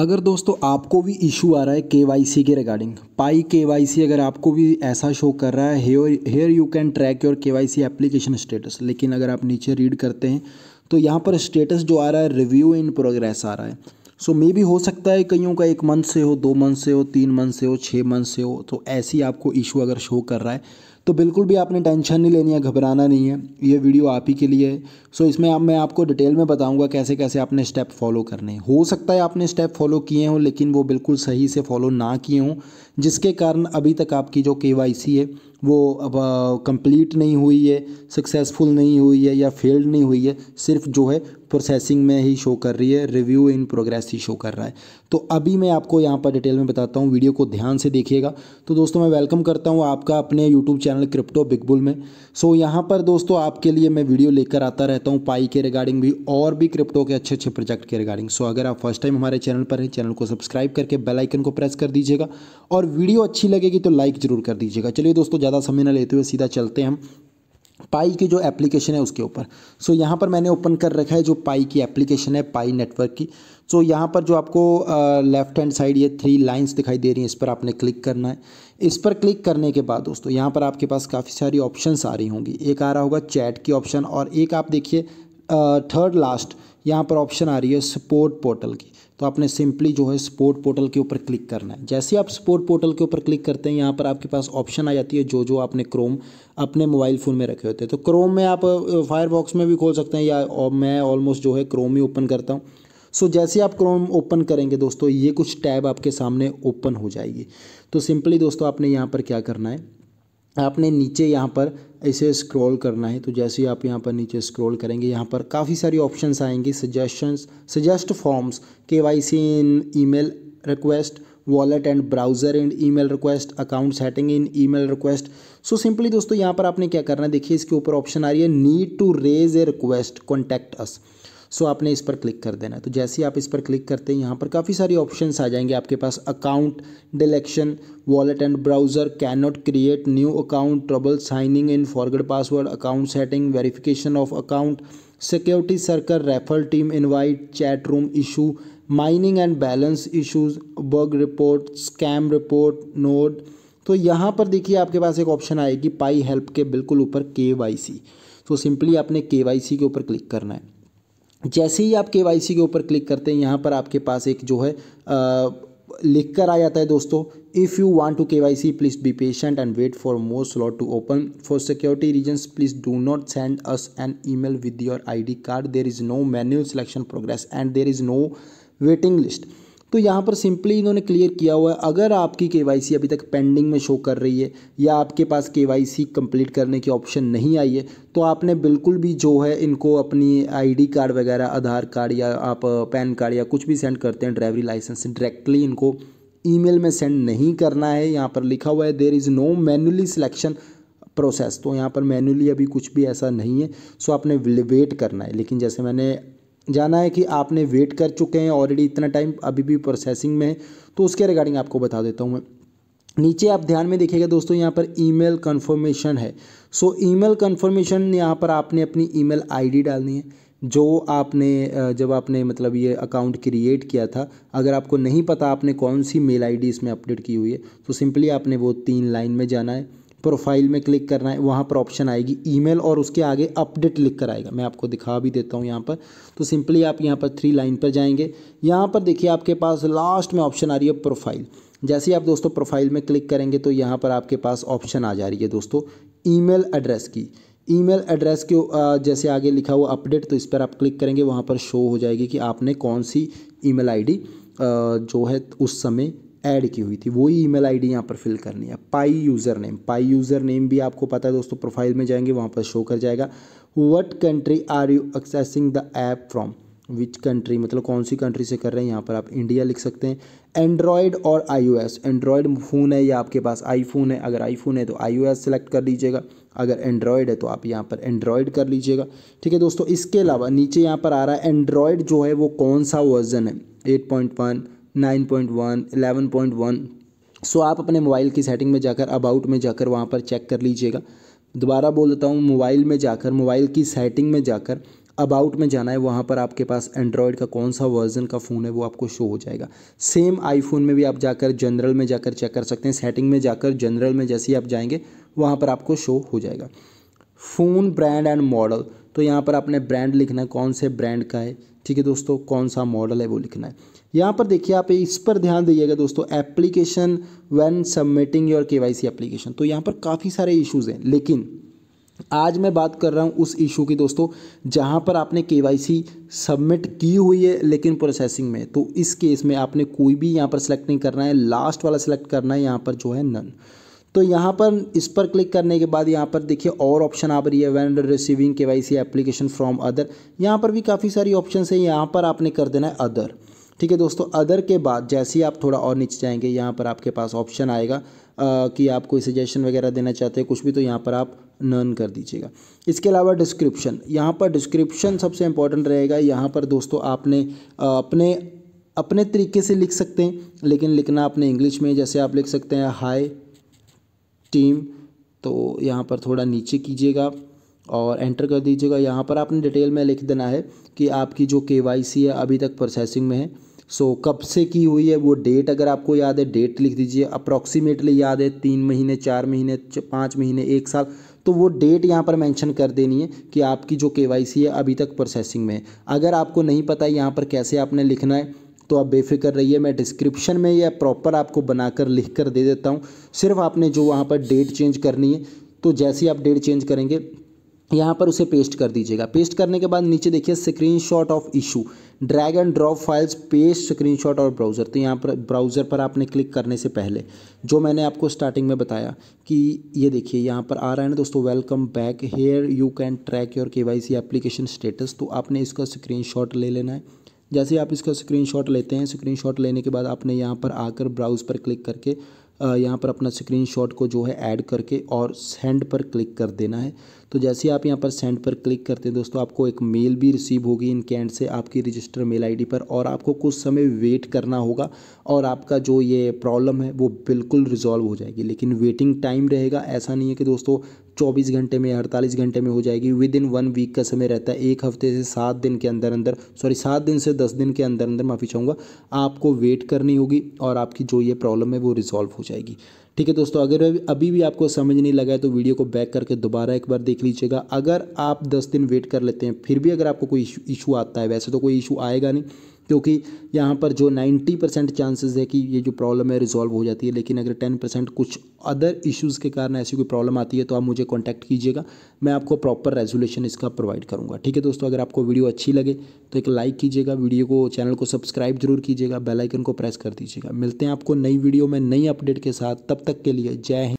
अगर दोस्तों आपको भी इशू आ रहा है के के रिगार्डिंग पाई के अगर आपको भी ऐसा शो कर रहा है here here you can track your के एप्लीकेशन स्टेटस लेकिन अगर आप नीचे रीड करते हैं तो यहाँ पर स्टेटस जो आ रहा है रिव्यू इन प्रोग्रेस आ रहा है सो मे भी हो सकता है कईयों का एक मंथ से हो दो मंथ से हो तीन मंथ से हो छः मंथ से हो तो ऐसी आपको इशू अगर शो कर रहा है तो बिल्कुल भी आपने टेंशन नहीं लेनी है घबराना नहीं है ये वीडियो आप ही के लिए है सो इसमें आप मैं आपको डिटेल में बताऊंगा कैसे कैसे आपने स्टेप फॉलो करने हो सकता है आपने स्टेप फॉलो किए हों लेकिन वो बिल्कुल सही से फॉलो ना किए हों जिसके कारण अभी तक आपकी जो के है वो अब कंप्लीट नहीं हुई है सक्सेसफुल नहीं हुई है या फेल्ड नहीं हुई है सिर्फ जो है प्रोसेसिंग में ही शो कर रही है रिव्यू इन प्रोग्रेस ही शो कर रहा है तो अभी मैं आपको यहाँ पर डिटेल में बताता हूँ वीडियो को ध्यान से देखिएगा तो दोस्तों मैं वेलकम करता हूँ आपका अपने YouTube channel crypto big bull में सो यहाँ पर दोस्तों आपके लिए मैं वीडियो लेकर आता रहता हूँ पाई के रिगार्डिंग भी और भी क्रिप्टो के अच्छे अच्छे प्रोजेक्ट के रिगार्डिंग सो अगर आप फर्स्ट टाइम हमारे चैनल पर हैं चैनल को सब्सक्राइब करके बेलाइकन को प्रेस कर दीजिएगा और वीडियो अच्छी लगेगी तो लाइक जरूर कर दीजिएगा चलिए दोस्तों ज़्यादा समय ना लेते हुए सीधा चलते हैं हम पाई की जो एप्लीकेशन है उसके ऊपर सो यहाँ पर मैंने ओपन कर रखा है जो पाई की एप्लीकेशन है पाई नेटवर्क की सो यहाँ पर जो आपको लेफ़्ट हैंड साइड ये थ्री लाइंस दिखाई दे रही हैं इस पर आपने क्लिक करना है इस पर क्लिक करने के बाद दोस्तों यहाँ पर आपके पास काफ़ी सारी ऑप्शन आ रही होंगी एक आ रहा होगा चैट की ऑप्शन और एक आप देखिए थर्ड लास्ट uh, यहाँ पर ऑप्शन आ रही है सपोर्ट पोर्टल की तो आपने सिंपली जो है सपोर्ट पोर्टल के ऊपर क्लिक करना है जैसे आप सपोर्ट पोर्टल के ऊपर क्लिक करते हैं यहाँ पर आपके पास ऑप्शन आ जाती है जो जो आपने क्रोम अपने मोबाइल फ़ोन में रखे होते हैं तो क्रोम में आप फायरबॉक्स में भी खोल सकते हैं या मैं ऑलमोस्ट जो है क्रोम ही ओपन करता हूँ सो so, जैसे आप क्रोम ओपन करेंगे दोस्तों ये कुछ टैब आपके सामने ओपन हो जाएगी तो सिंपली दोस्तों आपने यहाँ पर क्या करना है आपने नीचे यहाँ पर इसे स्क्रॉल करना है तो जैसे ही आप यहाँ पर नीचे स्क्रॉल करेंगे यहाँ पर काफ़ी सारी ऑप्शंस आएंगी suggestions suggest forms K Y C in email request wallet and browser and email request account setting in email request so simply दोस्तों यहाँ पर आपने क्या करना है देखिए इसके ऊपर ऑप्शन आ रही है need to raise a request contact us so आपने इस पर क्लिक कर देना है तो जैसे ही आप इस पर क्लिक करते हैं यहाँ पर काफ़ी सारी ऑप्शंस आ जाएंगे आपके पास account deletion wallet and browser can not create new account trouble signing in forward password account setting verification of account security circle referral team invite chat room issue mining and balance issues bug report scam report node तो यहाँ पर देखिए आपके पास एक option आएगी पाई help के बिल्कुल ऊपर के वाई सी तो सिंपली आपने के वाई सी के ऊपर क्लिक करना है जैसे ही आप के वाई सी के ऊपर क्लिक करते हैं यहाँ पर आपके पास एक जो है लिख कर आ जाता है दोस्तों if you want to K Y C please be patient and wait for more slot to open for security reasons please do not send us an email with your I D card there is no manual selection progress and there is no waiting list तो यहाँ पर simply इन्होंने clear किया हुआ है अगर आपकी के अभी तक पेंडिंग में शो कर रही है या आपके पास के कंप्लीट करने की ऑप्शन नहीं आई है तो आपने बिल्कुल भी जो है इनको अपनी आईडी कार्ड वगैरह आधार कार्ड या आप पैन कार्ड या कुछ भी सेंड करते हैं ड्राइवरी लाइसेंस डायरेक्टली इनको ईमेल में सेंड नहीं करना है यहाँ पर लिखा हुआ है there is no manually selection process तो यहाँ पर मैनुअली अभी कुछ भी ऐसा नहीं है सो आपने वेट करना है लेकिन जैसे मैंने जाना है कि आपने वेट कर चुके हैं ऑलरेडी इतना टाइम अभी भी प्रोसेसिंग में है तो उसके रिगार्डिंग आपको बता देता हूँ मैं नीचे आप ध्यान में देखिएगा दोस्तों यहाँ पर ईमेल कंफर्मेशन है सो ईमेल कंफर्मेशन यहाँ पर आपने अपनी ईमेल आईडी डालनी है जो आपने जब आपने मतलब ये अकाउंट क्रिएट किया था अगर आपको नहीं पता आपने कौन सी मेल आईडी इसमें अपडेट की हुई है तो सिंपली आपने वो तीन लाइन में जाना है प्रोफाइल में क्लिक करना है वहाँ पर ऑप्शन आएगी ईमेल और उसके आगे अपडेट लिख कर आएगा मैं आपको दिखा भी देता हूँ यहाँ पर तो सिंपली आप यहाँ पर थ्री लाइन पर जाएंगे यहाँ पर देखिए आपके पास लास्ट में ऑप्शन आ रही है प्रोफाइल जैसे ही आप दोस्तों प्रोफाइल में क्लिक करेंगे तो यहाँ पर आपके पास ऑप्शन आ जा रही है दोस्तों ईमेल एड्रेस की ईमेल एड्रेस के जैसे आगे लिखा हुआ अपडेट तो इस पर आप क्लिक करेंगे वहाँ पर शो हो जाएगी कि आपने कौन सी ईमेल आईडी जो है उस समय ऐड की हुई थी वही ईमेल आईडी यहाँ पर फिल करनी है Pi user name Pi user name भी आपको पता है दोस्तों प्रोफाइल में जाएंगे वहाँ पर शो कर जाएगा what country are you accessing the app from which country मतलब कौन सी कंट्री से कर रहे हैं यहाँ पर आप इंडिया लिख सकते हैं एंड्रॉयड और आईओएस एंड्रॉयड फ़ोन है या आपके पास आईफोन है अगर आईफोन है तो आईओएस सेलेक्ट कर लीजिएगा अगर एंड्रॉयड है तो आप यहाँ पर एंड्रॉयड कर लीजिएगा ठीक है दोस्तों इसके अलावा नीचे यहाँ पर आ रहा है एंड्रॉयड जो है वो कौन सा वर्जन है eight point one nine point one eleven point one so आप अपने मोबाइल की सेटिंग में जाकर अबाउट में जाकर वहाँ पर चेक कर लीजिएगा दोबारा बोल देता हूँ मोबाइल में जाकर मोबाइल की सेटिंग में जाकर अबाउट में जाना है वहाँ पर आपके पास एंड्रॉयड का कौन सा वर्जन का फ़ोन है वो आपको शो हो जाएगा सेम आईफोन में भी आप जाकर जनरल में जाकर चेक कर सकते हैं सेटिंग में जाकर जनरल में जैसे ही आप जाएंगे वहाँ पर आपको शो हो जाएगा फ़ोन ब्रांड एंड मॉडल तो यहाँ पर आपने ब्रांड लिखना है कौन से ब्रांड का है ठीक है दोस्तों कौन सा मॉडल है वो लिखना है यहाँ पर देखिए आप इस पर ध्यान दीजिएगा दोस्तों application when submitting your KYC application तो यहाँ पर काफ़ी सारे इश्यूज़ हैं लेकिन आज मैं बात कर रहा हूँ उस इशू की दोस्तों जहाँ पर आपने के सबमिट की हुई है लेकिन प्रोसेसिंग में तो इस केस में आपने कोई भी यहाँ पर सिलेक्ट नहीं करना है लास्ट वाला सिलेक्ट करना है यहाँ पर जो है नन तो यहाँ पर इस पर क्लिक करने के बाद यहाँ पर देखिए और ऑप्शन आ रही है when receiving K Y C application from other यहाँ पर भी काफ़ी सारी ऑप्शन है यहाँ पर आपने कर देना है अदर ठीक है दोस्तों अदर के बाद जैसे ही आप थोड़ा और नीचे जाएंगे यहाँ पर आपके पास ऑप्शन आएगा आ, कि आप कोई सजेशन वगैरह देना चाहते हैं कुछ भी तो यहाँ पर आप नर्न कर दीजिएगा इसके अलावा डिस्क्रिप्शन यहाँ पर डिस्क्रिप्शन सबसे इम्पॉर्टेंट रहेगा यहाँ पर दोस्तों आपने अपने अपने तरीके से लिख सकते हैं लेकिन लिखना अपने इंग्लिश में जैसे आप लिख सकते हैं हाई टीम तो यहाँ पर थोड़ा नीचे कीजिएगा और एंटर कर दीजिएगा यहाँ पर आपने डिटेल में लिख देना है कि आपकी जो के है अभी तक प्रोसेसिंग में है सो so, कब से की हुई है वो डेट अगर आपको याद है डेट लिख दीजिए अप्रॉक्सीमेटली याद है तीन महीने चार महीने पाँच महीने एक साल तो वो डेट यहाँ पर मेंशन कर देनी है कि आपकी जो के है अभी तक प्रोसेसिंग में है अगर आपको नहीं पता है यहाँ पर कैसे आपने लिखना है तो आप बेफिक्र रहिए मैं डिस्क्रिप्शन में यह प्रॉपर आपको बनाकर लिख कर दे देता हूँ सिर्फ आपने जो वहाँ पर डेट चेंज करनी है तो जैसे ही आप डेट चेंज करेंगे यहाँ पर उसे पेस्ट कर दीजिएगा पेस्ट करने के बाद नीचे देखिए screenshot of issue drag and drop files paste screenshot और ब्राउज़र तो यहाँ पर ब्राउज़र पर आपने क्लिक करने से पहले जो मैंने आपको स्टार्टिंग में बताया कि ये देखिए यहाँ पर आ रहा है ना दोस्तों welcome back here you can track your K Y C application status तो आपने इसका स्क्रीन ले लेना है जैसे आप इसका स्क्रीन लेते हैं स्क्रीन लेने के बाद आपने यहाँ पर आकर ब्राउज़ पर क्लिक करके यहाँ पर अपना शॉट को जो है ऐड करके और सेंड पर क्लिक कर देना है तो जैसे आप यहाँ पर सेंड पर क्लिक करते हैं दोस्तों आपको एक मेल भी रिसीव होगी इनके एंड से आपकी रजिस्टर मेल आईडी पर और आपको कुछ समय वेट करना होगा और आपका जो ये प्रॉब्लम है वो बिल्कुल रिजॉल्व हो जाएगी लेकिन वेटिंग टाइम रहेगा ऐसा नहीं है कि दोस्तों चौबीस घंटे में अड़तालीस घंटे में हो जाएगी विद इन वन वीक का समय रहता है एक हफ्ते से सात दिन के अंदर अंदर सॉरी सात दिन से दस दिन के अंदर अंदर माफ़ी चाहूँगा आपको वेट करनी होगी और आपकी जो ये प्रॉब्लम है वो रिजॉल्व हो जाएगी ठीक है दोस्तों अगर अभी भी आपको समझ नहीं लगा है तो वीडियो को बैक करके दोबारा एक बार देख लीजिएगा अगर आप दस दिन वेट कर लेते हैं फिर भी अगर आपको कोई इशू आता है वैसे तो कोई इशू आएगा नहीं क्योंकि यहाँ पर जो 90 परसेंट चांसेस है कि ये जो प्रॉब्लम है रिजॉल्व हो जाती है लेकिन अगर 10 परसेंट कुछ अदर इश्यूज़ के कारण ऐसी कोई प्रॉब्लम आती है तो आप मुझे कॉन्टैक्ट कीजिएगा मैं आपको प्रॉपर रेजोल्यूशन इसका प्रोवाइड करूँगा ठीक है दोस्तों अगर आपको वीडियो अच्छी लगे तो एक लाइक कीजिएगा वीडियो को चैनल को सब्सक्राइब जरूर कीजिएगा बेलाइकन को प्रेस कर दीजिएगा मिलते हैं आपको नई वीडियो में नई अपडेट के साथ तब तक के लिए जय हिंद